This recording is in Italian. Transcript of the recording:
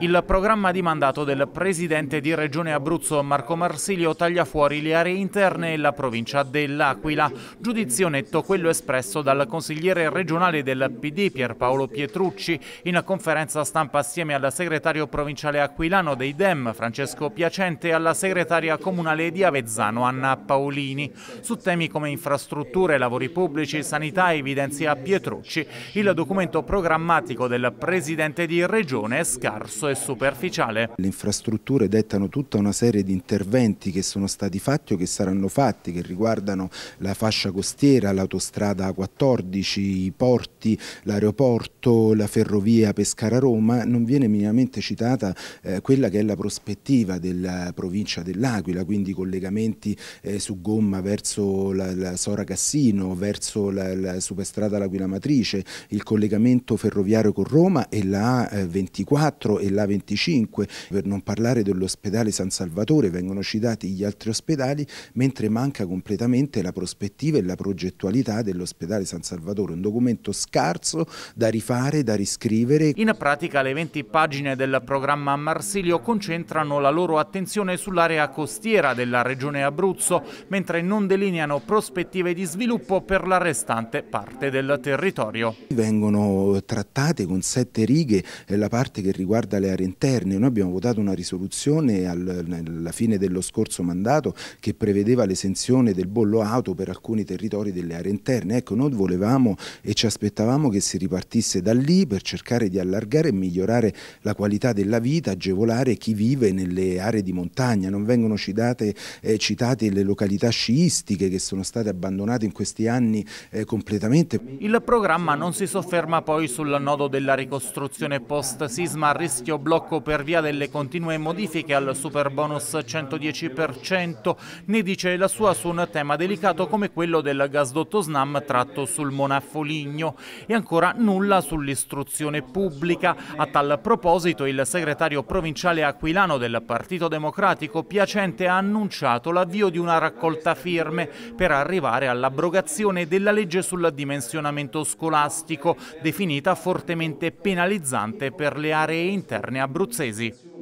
Il programma di mandato del presidente di Regione Abruzzo Marco Marsilio taglia fuori le aree interne e la provincia dell'Aquila. Giudizio netto quello espresso dal consigliere regionale del PD Pierpaolo Pietrucci in conferenza stampa assieme al segretario provinciale aquilano dei Dem Francesco Piacente e alla segretaria comunale di Avezzano Anna Paolini. Su temi come infrastrutture, lavori pubblici, sanità evidenzia Pietrucci il documento programmatico del presidente di in regione è scarso e superficiale. Le infrastrutture dettano tutta una serie di interventi che sono stati fatti o che saranno fatti, che riguardano la fascia costiera, l'autostrada 14, i porti, l'aeroporto, la ferrovia Pescara-Roma, non viene minimamente citata eh, quella che è la prospettiva della provincia dell'Aquila, quindi collegamenti eh, su gomma verso la, la Sora Cassino, verso la, la superstrada L'Aquila Matrice, il collegamento ferroviario con Roma e la 24 eh, e l'A25, per non parlare dell'ospedale San Salvatore, vengono citati gli altri ospedali, mentre manca completamente la prospettiva e la progettualità dell'ospedale San Salvatore, un documento scarso da rifare, da riscrivere. In pratica le 20 pagine del programma Marsilio concentrano la loro attenzione sull'area costiera della regione Abruzzo, mentre non delineano prospettive di sviluppo per la restante parte del territorio. Vengono trattate con sette righe la parte che riguarda le aree interne. Noi abbiamo votato una risoluzione alla fine dello scorso mandato che prevedeva l'esenzione del bollo auto per alcuni territori delle aree interne. Ecco, noi volevamo e ci aspettavamo che si ripartisse da lì per cercare di allargare e migliorare la qualità della vita, agevolare chi vive nelle aree di montagna. Non vengono citate, eh, citate le località sciistiche che sono state abbandonate in questi anni eh, completamente. Il programma non si sofferma poi sul nodo della ricostruzione politica post sisma a rischio blocco per via delle continue modifiche al super bonus 110%, ne dice la sua su un tema delicato come quello del gasdotto SNAM tratto sul Monaffoligno e ancora nulla sull'istruzione pubblica. A tal proposito il segretario provinciale aquilano del Partito Democratico Piacente ha annunciato l'avvio di una raccolta firme per arrivare all'abrogazione della legge sul dimensionamento scolastico, definita fortemente penalizzante per le aree interne abruzzesi.